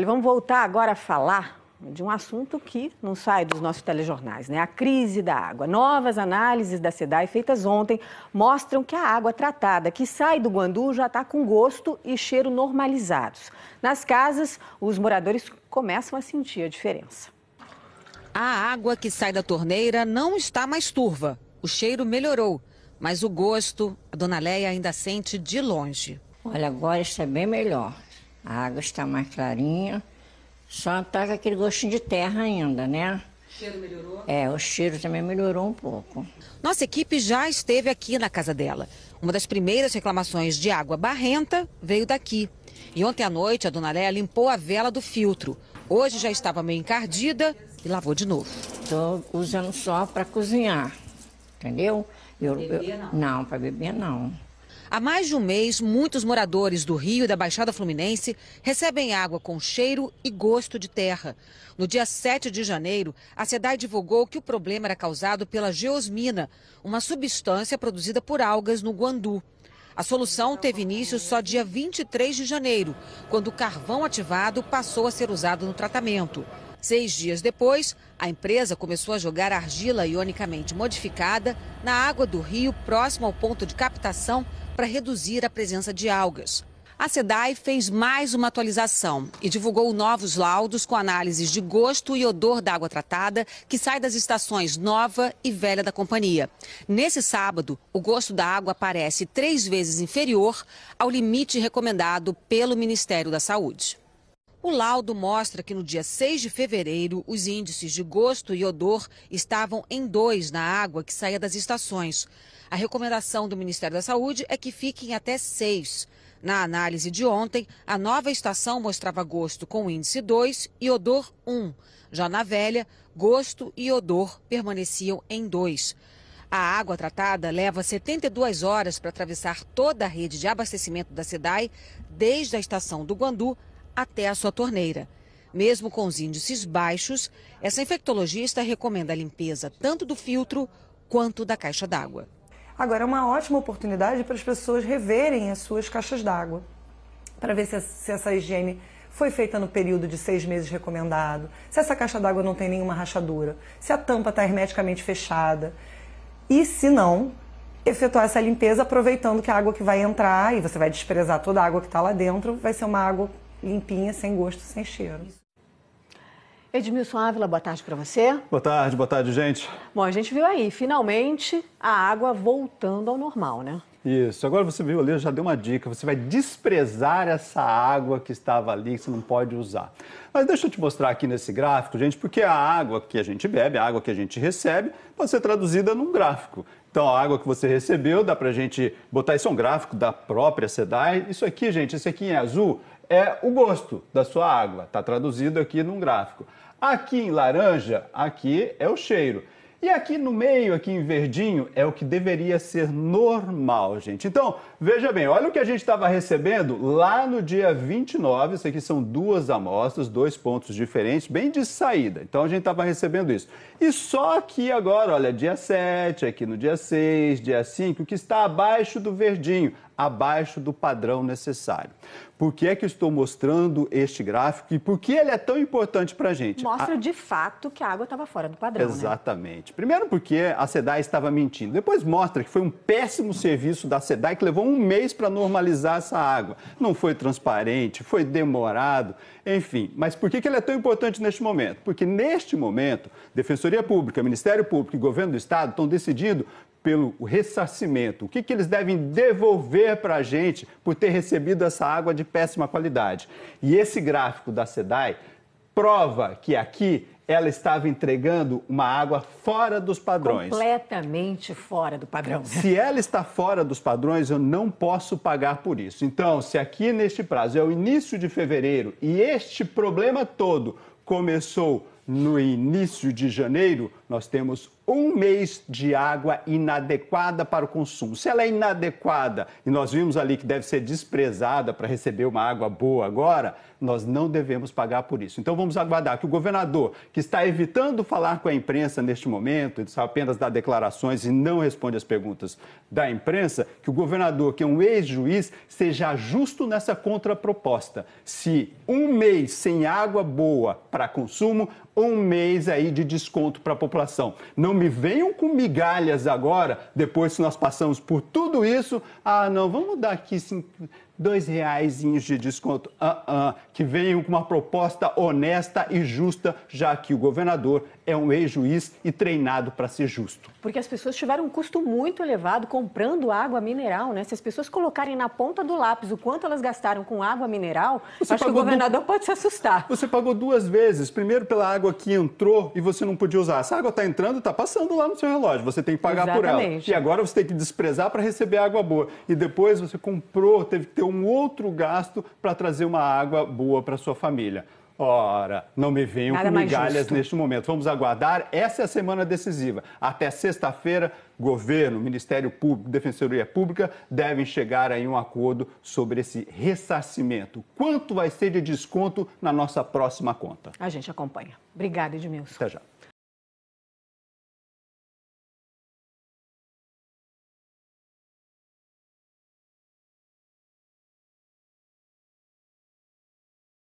Olha, vamos voltar agora a falar de um assunto que não sai dos nossos telejornais, né? A crise da água. Novas análises da SEDAI feitas ontem mostram que a água tratada que sai do Guandu já está com gosto e cheiro normalizados. Nas casas, os moradores começam a sentir a diferença. A água que sai da torneira não está mais turva. O cheiro melhorou, mas o gosto, a dona Leia ainda sente de longe. Olha, agora está bem melhor. A água está mais clarinha, só está com aquele gostinho de terra ainda, né? O cheiro melhorou? É, o cheiro também melhorou um pouco. Nossa equipe já esteve aqui na casa dela. Uma das primeiras reclamações de água barrenta veio daqui. E ontem à noite a dona Léa limpou a vela do filtro. Hoje já estava meio encardida e lavou de novo. Estou usando só para cozinhar, entendeu? Para beber, não, não para beber não. Há mais de um mês, muitos moradores do Rio e da Baixada Fluminense recebem água com cheiro e gosto de terra. No dia 7 de janeiro, a SEDAI divulgou que o problema era causado pela geosmina, uma substância produzida por algas no Guandu. A solução teve início só dia 23 de janeiro, quando o carvão ativado passou a ser usado no tratamento. Seis dias depois, a empresa começou a jogar argila ionicamente modificada na água do rio próximo ao ponto de captação para reduzir a presença de algas. A SEDAI fez mais uma atualização e divulgou novos laudos com análises de gosto e odor da água tratada que sai das estações nova e velha da companhia. Nesse sábado, o gosto da água aparece três vezes inferior ao limite recomendado pelo Ministério da Saúde. O laudo mostra que no dia 6 de fevereiro, os índices de gosto e odor estavam em 2 na água que saía das estações. A recomendação do Ministério da Saúde é que fiquem até 6. Na análise de ontem, a nova estação mostrava gosto com índice 2 e odor 1. Já na velha, gosto e odor permaneciam em 2. A água tratada leva 72 horas para atravessar toda a rede de abastecimento da SEDAI, desde a estação do Guandu até a sua torneira. Mesmo com os índices baixos, essa infectologista recomenda a limpeza tanto do filtro quanto da caixa d'água. Agora é uma ótima oportunidade para as pessoas reverem as suas caixas d'água, para ver se, se essa higiene foi feita no período de seis meses recomendado, se essa caixa d'água não tem nenhuma rachadura, se a tampa está hermeticamente fechada. E se não, efetuar essa limpeza aproveitando que a água que vai entrar, e você vai desprezar toda a água que está lá dentro, vai ser uma água limpinha, sem gosto, sem cheiro. Edmilson Ávila, boa tarde para você. Boa tarde, boa tarde, gente. Bom, a gente viu aí, finalmente, a água voltando ao normal, né? Isso. Agora você viu ali, eu já dei uma dica. Você vai desprezar essa água que estava ali, que você não pode usar. Mas deixa eu te mostrar aqui nesse gráfico, gente, porque a água que a gente bebe, a água que a gente recebe, pode ser traduzida num gráfico. Então, a água que você recebeu, dá pra gente botar isso é um gráfico da própria SEDAI. Isso aqui, gente, esse aqui em azul é o gosto da sua água. Está traduzido aqui num gráfico. Aqui em laranja, aqui é o cheiro. E aqui no meio, aqui em verdinho, é o que deveria ser normal, gente. Então, veja bem, olha o que a gente estava recebendo lá no dia 29. Isso aqui são duas amostras, dois pontos diferentes, bem de saída. Então, a gente estava recebendo isso. E só aqui agora, olha, dia 7, aqui no dia 6, dia 5, que está abaixo do verdinho abaixo do padrão necessário. Por que é que estou mostrando este gráfico e por que ele é tão importante para a gente? Mostra de fato que a água estava fora do padrão. Né? Exatamente. Né? Primeiro porque a SEDAI estava mentindo. Depois mostra que foi um péssimo serviço da SEDAI que levou um mês para normalizar essa água. Não foi transparente, foi demorado, enfim. Mas por que, que ele é tão importante neste momento? Porque neste momento, Defensoria Pública, Ministério Público e Governo do Estado estão decidindo pelo ressarcimento, o que, que eles devem devolver para a gente por ter recebido essa água de péssima qualidade. E esse gráfico da SEDAI prova que aqui ela estava entregando uma água fora dos padrões. Completamente fora do padrão. Né? Se ela está fora dos padrões, eu não posso pagar por isso. Então, se aqui neste prazo é o início de fevereiro e este problema todo começou no início de janeiro, nós temos um mês de água inadequada para o consumo. Se ela é inadequada e nós vimos ali que deve ser desprezada para receber uma água boa agora, nós não devemos pagar por isso. Então vamos aguardar que o governador, que está evitando falar com a imprensa neste momento, ele só apenas dá declarações e não responde às perguntas da imprensa, que o governador, que é um ex-juiz, seja justo nessa contraproposta. Se um mês sem água boa para consumo, um mês aí de desconto para a população inflação. Não me venham com migalhas agora, depois que nós passamos por tudo isso. Ah, não, vamos dar aqui dois reais de desconto. Uh -uh, que venham com uma proposta honesta e justa, já que o governador é um ex-juiz e treinado para ser justo. Porque as pessoas tiveram um custo muito elevado comprando água mineral, né? Se as pessoas colocarem na ponta do lápis o quanto elas gastaram com água mineral, você acho que o governador du... pode se assustar. Você pagou duas vezes. Primeiro pela água que entrou e você não podia usar. Essa água está entrando, está passando lá no seu relógio. Você tem que pagar Exatamente. por ela. E agora você tem que desprezar para receber água boa. E depois você comprou, teve que ter um outro gasto para trazer uma água boa para sua família. Ora, não me venham Nada com migalhas neste momento. Vamos aguardar. Essa é a semana decisiva. Até sexta-feira, governo, Ministério Público, Defensoria Pública devem chegar a um acordo sobre esse ressarcimento. Quanto vai ser de desconto na nossa próxima conta? A gente acompanha. Obrigada, Edmilson. Até já.